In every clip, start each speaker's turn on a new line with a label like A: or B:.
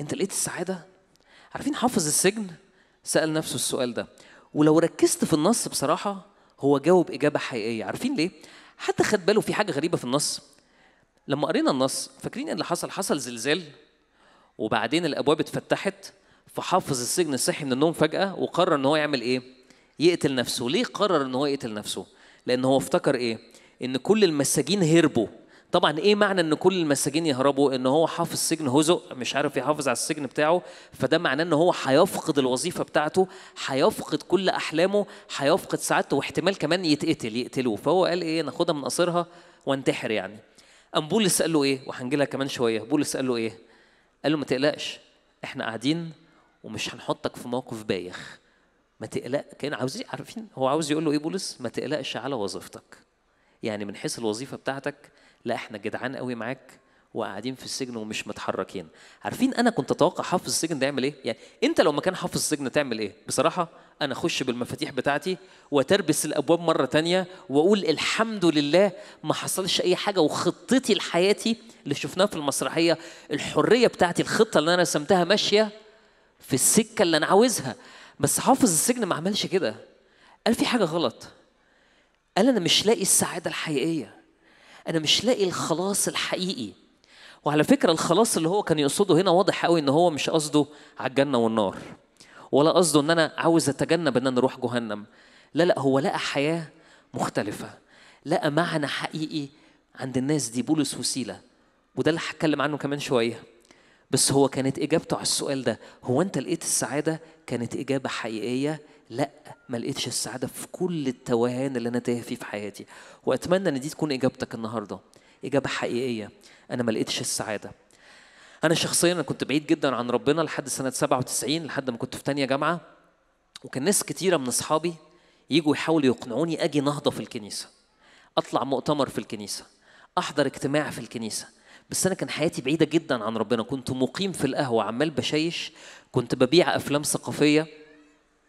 A: انت لقيت السعاده عارفين حافظ السجن سال نفسه السؤال ده ولو ركزت في النص بصراحه هو جاوب اجابه حقيقيه عارفين ليه حتى خد باله في حاجه غريبه في النص لما قرينا النص فاكرين إيه اللي حصل حصل زلزال وبعدين الابواب اتفتحت فحافظ السجن صحي من النوم فجاه وقرر ان هو يعمل ايه يقتل نفسه ليه قرر ان هو يقتل نفسه لان هو افتكر ايه ان كل المساجين هربوا طبعا ايه معنى ان كل المساجين يهربوا ان هو حافظ السجن هزق مش عارف يحافظ على السجن بتاعه فده معناه ان هو هيفقد الوظيفه بتاعته هيفقد كل احلامه هيفقد سعادته واحتمال كمان يتقتل يقتلوه فهو قال ايه ناخدها من قصرها وانتحر يعني ام بولس قال له ايه وهنجي لها كمان شويه بولس قال له ايه قال له ما تقلقش احنا قاعدين ومش هنحطك في موقف بايخ ما تقلق كان عاوز عارفين هو عاوز يقول له ايه بولس ما تقلقش على وظيفتك يعني من حيث الوظيفه بتاعتك لا احنا جدعان قوي معاك وقاعدين في السجن ومش متحركين عارفين انا كنت اتوقع حافظ السجن ده يعمل ايه يعني انت لو مكان حافظ السجن تعمل ايه بصراحه انا اخش بالمفاتيح بتاعتي وتربس الابواب مره تانية واقول الحمد لله ما حصلش اي حاجه وخطتي لحياتي اللي شفناها في المسرحيه الحريه بتاعتي الخطه اللي انا رسمتها ماشيه في السكه اللي انا عاوزها بس حافظ السجن ما عملش كده قال في حاجه غلط قال انا مش لاقي السعاده الحقيقيه انا مش لاقي الخلاص الحقيقي وعلى فكره الخلاص اللي هو كان يقصده هنا واضح قوي ان هو مش قصده على الجنه والنار ولا قصده ان انا عاوز اتجنب ان انا اروح جهنم لا لا هو لقى حياه مختلفه لقى معنى حقيقي عند الناس دي بولس وسيله وده اللي هتكلم عنه كمان شويه بس هو كانت اجابته على السؤال ده هو انت لقيت السعاده كانت اجابه حقيقيه لا ما لقيتش السعاده في كل التوهان اللي انا تايه فيه في حياتي واتمنى ان دي تكون اجابتك النهارده اجابه حقيقيه انا ما لقيتش السعاده انا شخصيا انا كنت بعيد جدا عن ربنا لحد سنه 97 لحد ما كنت في تانية جامعه وكان ناس كتيره من اصحابي يجوا يحاولوا يقنعوني اجي نهضه في الكنيسه اطلع مؤتمر في الكنيسه احضر اجتماع في الكنيسه بس انا كان حياتي بعيده جدا عن ربنا كنت مقيم في القهوه عمال بشيش كنت ببيع افلام ثقافيه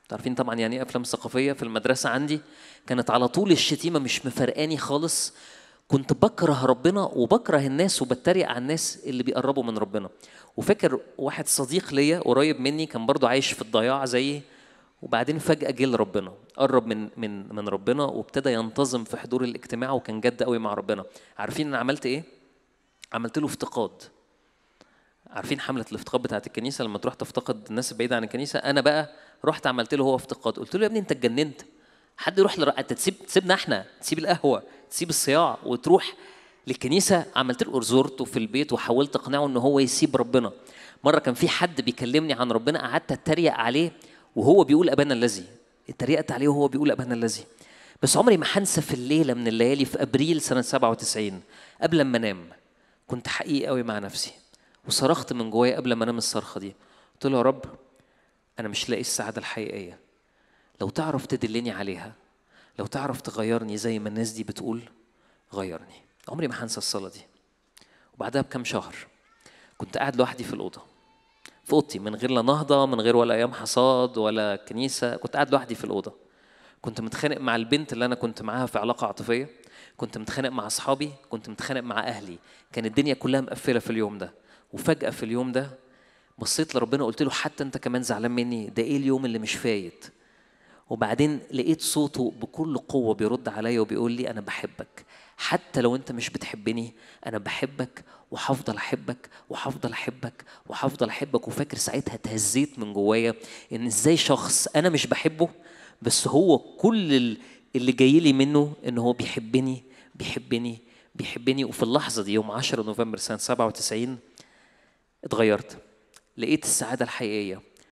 A: تعرفين طبعا يعني ايه افلام ثقافيه في المدرسه عندي كانت على طول الشتيمه مش مفرقاني خالص كنت بكره ربنا وبكره الناس وبتريق على الناس اللي بيقربوا من ربنا وفاكر واحد صديق ليا قريب مني كان برضو عايش في الضياع زيي وبعدين فجاه جه لربنا قرب من من من ربنا وابتدى ينتظم في حضور الاجتماع وكان جد قوي مع ربنا عارفين انا عملت ايه عملت له افتقاد عارفين حمله الافتقاد بتاعه الكنيسه لما تروح تفتقد الناس البعيده عن الكنيسه انا بقى رحت عملت له هو افتقاد قلت له يا ابني انت اتجننت حد يروح لر... انت تسيب تسيبنا احنا تسيب القهوه تسيب الصياع وتروح للكنيسه عملت له زورته في البيت وحاولت اقنعه ان هو يسيب ربنا مره كان في حد بيكلمني عن ربنا قعدت اتريق عليه وهو بيقول ابانا الذي اتريقت عليه وهو بيقول ابانا الذي بس عمري ما هنسى في الليله من الليالي في ابريل سنه 97 قبل ما انام كنت حقيقي قوي مع نفسي وصرخت من جوايا قبل ما انام الصرخه دي قلت له يا رب انا مش لاقي السعاده الحقيقيه لو تعرف تدلني عليها لو تعرف تغيرني زي ما الناس دي بتقول غيرني عمري ما هنسى الصلاه دي وبعدها بكام شهر كنت قاعد لوحدي في الاوضه في اوضتي من غير لا نهضه من غير ولا ايام حصاد ولا كنيسه كنت قاعد لوحدي في الاوضه كنت متخانق مع البنت اللي انا كنت معاها في علاقه عاطفيه كنت متخانق مع اصحابي كنت متخانق مع اهلي كان الدنيا كلها مقفله في اليوم ده وفجأة في اليوم ده بصيت لربنا قلت له حتى أنت كمان زعلان مني ده إيه اليوم اللي مش فايت وبعدين لقيت صوته بكل قوة بيرد عليا وبيقول لي أنا بحبك حتى لو أنت مش بتحبني أنا بحبك وهفضل أحبك وهفضل أحبك وهفضل أحبك وفاكر ساعتها اتهزيت من جوايا إن إزاي شخص أنا مش بحبه بس هو كل اللي جاي لي منه إن هو بيحبني بيحبني بيحبني وفي اللحظة دي يوم 10 نوفمبر سنة 97 اتغيرت لقيت السعادة الحقيقية